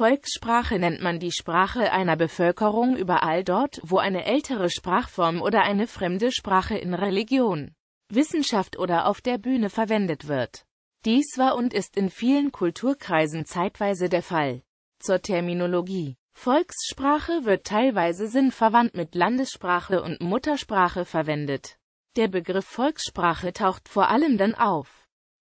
Volkssprache nennt man die Sprache einer Bevölkerung überall dort, wo eine ältere Sprachform oder eine fremde Sprache in Religion, Wissenschaft oder auf der Bühne verwendet wird. Dies war und ist in vielen Kulturkreisen zeitweise der Fall. Zur Terminologie. Volkssprache wird teilweise sinnverwandt mit Landessprache und Muttersprache verwendet. Der Begriff Volkssprache taucht vor allem dann auf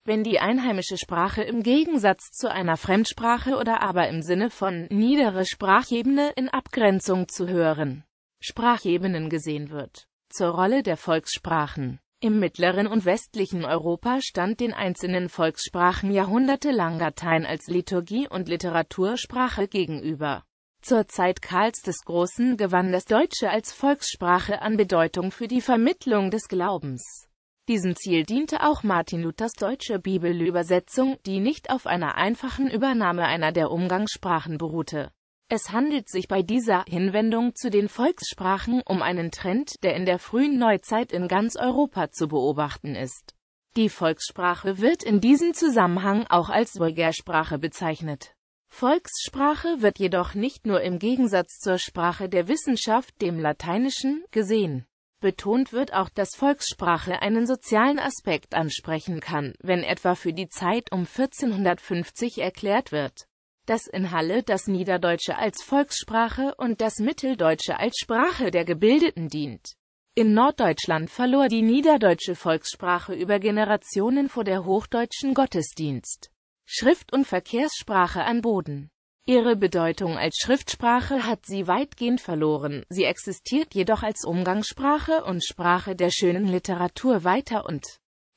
wenn die einheimische Sprache im Gegensatz zu einer Fremdsprache oder aber im Sinne von niedere Sprachebene in Abgrenzung zu hören. Sprachebenen gesehen wird. Zur Rolle der Volkssprachen Im mittleren und westlichen Europa stand den einzelnen Volkssprachen jahrhundertelang Latein als Liturgie- und Literatursprache gegenüber. Zur Zeit Karls des Großen gewann das Deutsche als Volkssprache an Bedeutung für die Vermittlung des Glaubens. Diesem Ziel diente auch Martin Luthers deutsche Bibelübersetzung, die nicht auf einer einfachen Übernahme einer der Umgangssprachen beruhte. Es handelt sich bei dieser Hinwendung zu den Volkssprachen um einen Trend, der in der frühen Neuzeit in ganz Europa zu beobachten ist. Die Volkssprache wird in diesem Zusammenhang auch als Vulgärsprache bezeichnet. Volkssprache wird jedoch nicht nur im Gegensatz zur Sprache der Wissenschaft, dem Lateinischen, gesehen. Betont wird auch, dass Volkssprache einen sozialen Aspekt ansprechen kann, wenn etwa für die Zeit um 1450 erklärt wird, dass in Halle das Niederdeutsche als Volkssprache und das Mitteldeutsche als Sprache der Gebildeten dient. In Norddeutschland verlor die niederdeutsche Volkssprache über Generationen vor der hochdeutschen Gottesdienst, Schrift und Verkehrssprache an Boden. Ihre Bedeutung als Schriftsprache hat sie weitgehend verloren, sie existiert jedoch als Umgangssprache und Sprache der schönen Literatur weiter und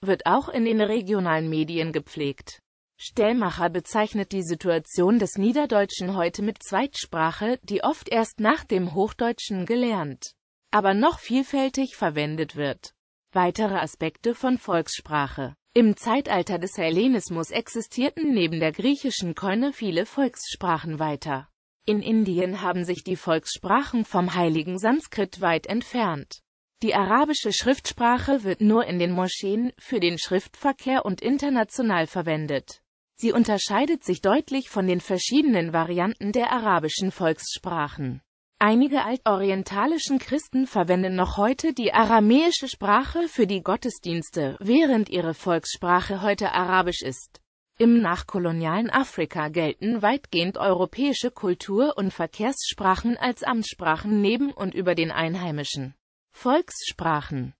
wird auch in den regionalen Medien gepflegt. Stellmacher bezeichnet die Situation des Niederdeutschen heute mit Zweitsprache, die oft erst nach dem Hochdeutschen gelernt, aber noch vielfältig verwendet wird. Weitere Aspekte von Volkssprache Im Zeitalter des Hellenismus existierten neben der griechischen Keune viele Volkssprachen weiter. In Indien haben sich die Volkssprachen vom heiligen Sanskrit weit entfernt. Die arabische Schriftsprache wird nur in den Moscheen, für den Schriftverkehr und international verwendet. Sie unterscheidet sich deutlich von den verschiedenen Varianten der arabischen Volkssprachen. Einige altorientalischen Christen verwenden noch heute die aramäische Sprache für die Gottesdienste, während ihre Volkssprache heute Arabisch ist. Im nachkolonialen Afrika gelten weitgehend europäische Kultur- und Verkehrssprachen als Amtssprachen neben und über den einheimischen Volkssprachen